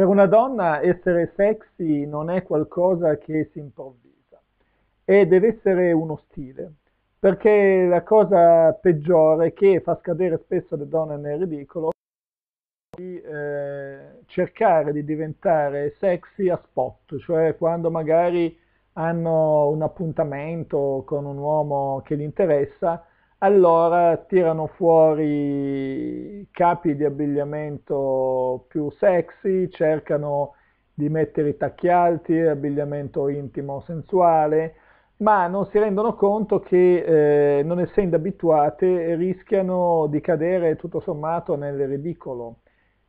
Per una donna essere sexy non è qualcosa che si improvvisa e deve essere uno stile, perché la cosa peggiore che fa scadere spesso le donne nel ridicolo è di eh, cercare di diventare sexy a spot, cioè quando magari hanno un appuntamento con un uomo che gli interessa, allora tirano fuori capi di abbigliamento più sexy, cercano di mettere i tacchi alti, abbigliamento intimo sensuale, ma non si rendono conto che eh, non essendo abituate rischiano di cadere tutto sommato nel ridicolo,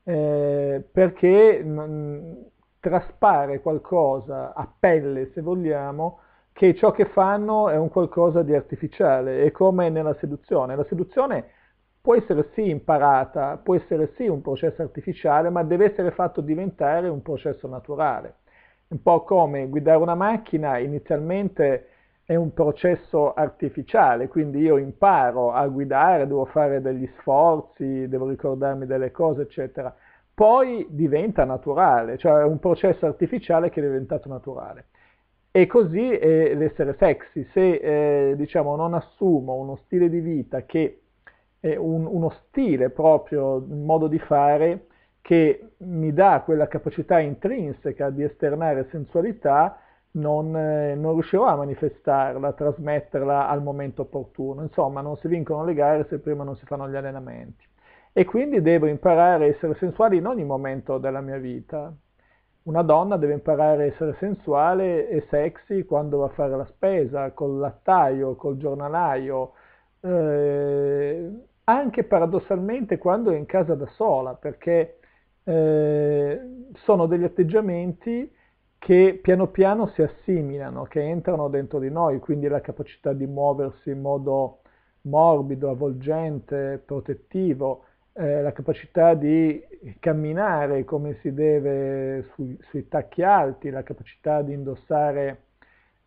eh, perché mh, traspare qualcosa a pelle, se vogliamo, che ciò che fanno è un qualcosa di artificiale, è come nella seduzione. La seduzione può essere sì imparata, può essere sì un processo artificiale, ma deve essere fatto diventare un processo naturale. Un po' come guidare una macchina inizialmente è un processo artificiale, quindi io imparo a guidare, devo fare degli sforzi, devo ricordarmi delle cose, eccetera. Poi diventa naturale, cioè è un processo artificiale che è diventato naturale. E così eh, l'essere sexy, se eh, diciamo, non assumo uno stile di vita che è un, uno stile proprio, un modo di fare che mi dà quella capacità intrinseca di esternare sensualità, non, eh, non riuscirò a manifestarla, a trasmetterla al momento opportuno. Insomma, non si vincono le gare se prima non si fanno gli allenamenti. E quindi devo imparare a essere sensuali in ogni momento della mia vita, una donna deve imparare a essere sensuale e sexy quando va a fare la spesa, col lattaio, col giornalaio, eh, anche paradossalmente quando è in casa da sola, perché eh, sono degli atteggiamenti che piano piano si assimilano, che entrano dentro di noi, quindi la capacità di muoversi in modo morbido, avvolgente, protettivo, eh, la capacità di camminare come si deve sui, sui tacchi alti, la capacità di indossare,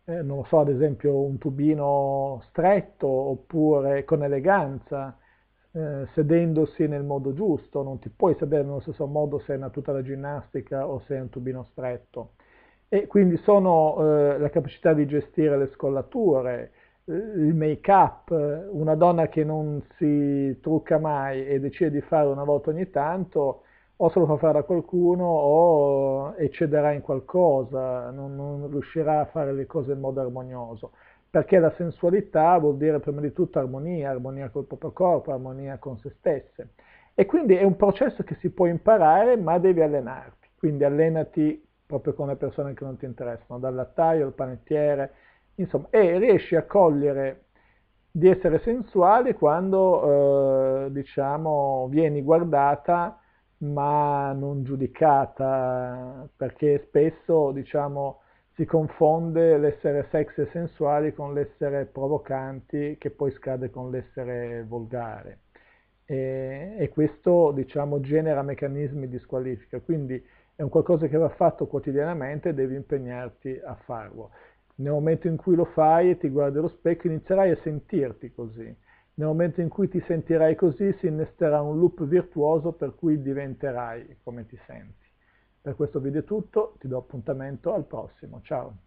eh, non lo so, ad esempio un tubino stretto oppure con eleganza, eh, sedendosi nel modo giusto, non ti puoi sedere nello stesso modo se è una tuta da ginnastica o se è un tubino stretto. E quindi sono eh, la capacità di gestire le scollature, il make up, una donna che non si trucca mai e decide di fare una volta ogni tanto, o se lo fa fare da qualcuno o eccederà in qualcosa, non, non riuscirà a fare le cose in modo armonioso. Perché la sensualità vuol dire prima di tutto armonia, armonia col proprio corpo, armonia con se stesse. E quindi è un processo che si può imparare, ma devi allenarti. Quindi allenati proprio con le persone che non ti interessano, dal lattaio al panettiere, insomma, e riesci a cogliere di essere sensuale quando, eh, diciamo, vieni guardata ma non giudicata, perché spesso, diciamo, si confonde l'essere sexy e sensuali con l'essere provocanti che poi scade con l'essere volgare. E, e questo, diciamo, genera meccanismi di squalifica, quindi è un qualcosa che va fatto quotidianamente e devi impegnarti a farlo. Nel momento in cui lo fai e ti guardi allo specchio inizierai a sentirti così. Nel momento in cui ti sentirai così si innesterà un loop virtuoso per cui diventerai come ti senti. Per questo video è tutto, ti do appuntamento al prossimo, ciao!